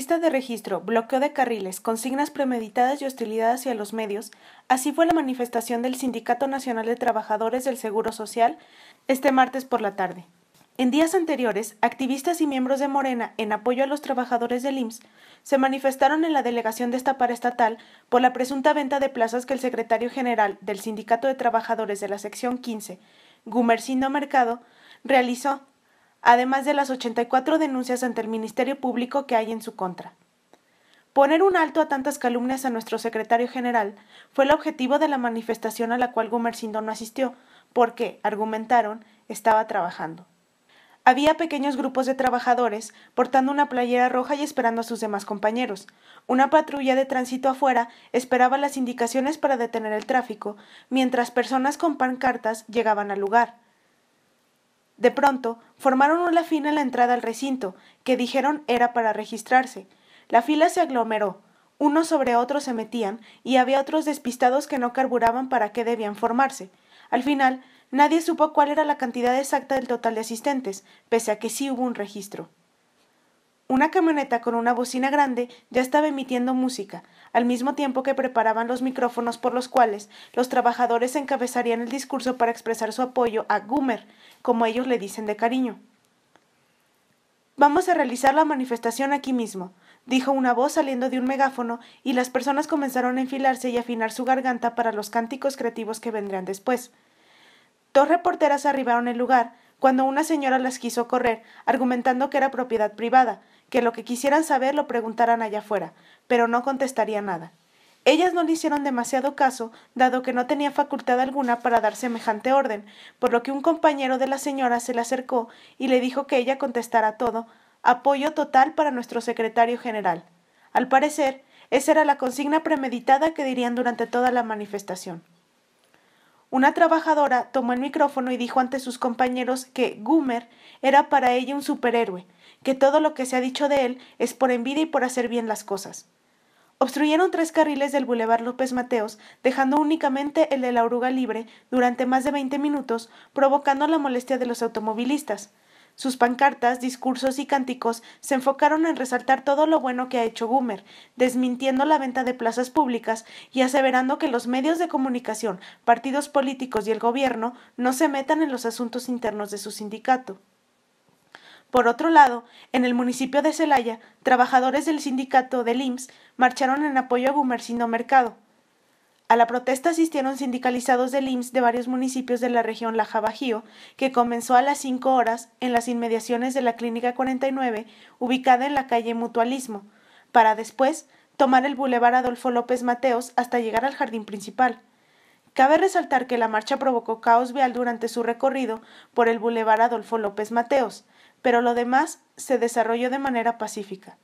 lista de registro, bloqueo de carriles, consignas premeditadas y hostilidad hacia los medios, así fue la manifestación del Sindicato Nacional de Trabajadores del Seguro Social este martes por la tarde. En días anteriores, activistas y miembros de Morena, en apoyo a los trabajadores del IMSS, se manifestaron en la delegación de esta paraestatal por la presunta venta de plazas que el secretario general del Sindicato de Trabajadores de la Sección 15, Gumercindo Mercado, realizó además de las 84 denuncias ante el Ministerio Público que hay en su contra. Poner un alto a tantas calumnias a nuestro secretario general fue el objetivo de la manifestación a la cual Gumercindo no asistió, porque, argumentaron, estaba trabajando. Había pequeños grupos de trabajadores portando una playera roja y esperando a sus demás compañeros. Una patrulla de tránsito afuera esperaba las indicaciones para detener el tráfico, mientras personas con pancartas llegaban al lugar. De pronto, formaron una fila en la entrada al recinto, que dijeron era para registrarse. La fila se aglomeró. Unos sobre otros se metían, y había otros despistados que no carburaban para qué debían formarse. Al final, nadie supo cuál era la cantidad exacta del total de asistentes, pese a que sí hubo un registro. Una camioneta con una bocina grande ya estaba emitiendo música, al mismo tiempo que preparaban los micrófonos por los cuales los trabajadores encabezarían el discurso para expresar su apoyo a Gumer, como ellos le dicen de cariño. Vamos a realizar la manifestación aquí mismo, dijo una voz saliendo de un megáfono, y las personas comenzaron a enfilarse y afinar su garganta para los cánticos creativos que vendrían después. Dos reporteras arribaron el lugar, cuando una señora las quiso correr, argumentando que era propiedad privada, que lo que quisieran saber lo preguntaran allá afuera, pero no contestaría nada. Ellas no le hicieron demasiado caso, dado que no tenía facultad alguna para dar semejante orden, por lo que un compañero de la señora se le acercó y le dijo que ella contestara todo, apoyo total para nuestro secretario general. Al parecer, esa era la consigna premeditada que dirían durante toda la manifestación. Una trabajadora tomó el micrófono y dijo ante sus compañeros que Gúmer era para ella un superhéroe, que todo lo que se ha dicho de él es por envidia y por hacer bien las cosas. Obstruyeron tres carriles del Boulevard López Mateos, dejando únicamente el de la oruga libre durante más de veinte minutos, provocando la molestia de los automovilistas. Sus pancartas, discursos y cánticos se enfocaron en resaltar todo lo bueno que ha hecho Boomer, desmintiendo la venta de plazas públicas y aseverando que los medios de comunicación, partidos políticos y el gobierno no se metan en los asuntos internos de su sindicato. Por otro lado, en el municipio de Celaya, trabajadores del sindicato del IMSS marcharon en apoyo a no Mercado. A la protesta asistieron sindicalizados del IMSS de varios municipios de la región Laja Bajío, que comenzó a las 5 horas en las inmediaciones de la Clínica 49, ubicada en la calle Mutualismo, para después tomar el Boulevard Adolfo López Mateos hasta llegar al jardín principal. Cabe resaltar que la marcha provocó caos vial durante su recorrido por el Boulevard Adolfo López Mateos, pero lo demás se desarrolló de manera pacífica.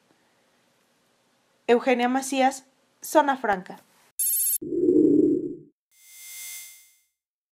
Eugenia Macías, Zona Franca.